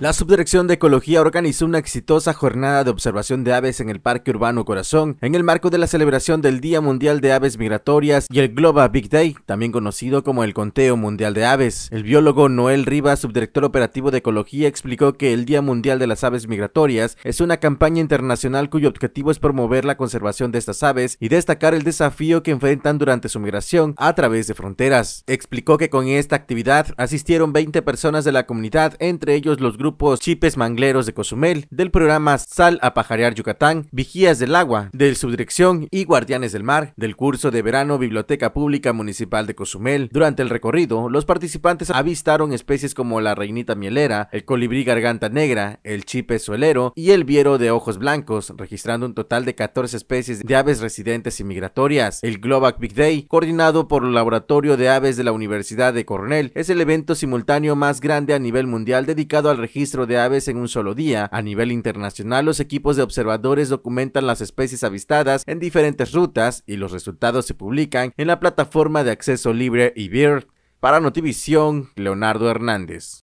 La Subdirección de Ecología organizó una exitosa jornada de observación de aves en el Parque Urbano Corazón, en el marco de la celebración del Día Mundial de Aves Migratorias y el Global Big Day, también conocido como el Conteo Mundial de Aves. El biólogo Noel Rivas, subdirector operativo de Ecología, explicó que el Día Mundial de las Aves Migratorias es una campaña internacional cuyo objetivo es promover la conservación de estas aves y destacar el desafío que enfrentan durante su migración a través de fronteras. Explicó que con esta actividad asistieron 20 personas de la comunidad, entre ellos los grupos grupos Chipes Mangleros de Cozumel, del programa Sal a Pajarear Yucatán, Vigías del Agua, del Subdirección y Guardianes del Mar, del curso de verano Biblioteca Pública Municipal de Cozumel. Durante el recorrido, los participantes avistaron especies como la reinita mielera, el colibrí garganta negra, el chipe suelero y el viero de ojos blancos, registrando un total de 14 especies de aves residentes y migratorias. El Globac Big Day, coordinado por el Laboratorio de Aves de la Universidad de Cornell, es el evento simultáneo más grande a nivel mundial dedicado al registro registro de aves en un solo día. A nivel internacional, los equipos de observadores documentan las especies avistadas en diferentes rutas y los resultados se publican en la plataforma de acceso libre eBird. Para Notivisión, Leonardo Hernández.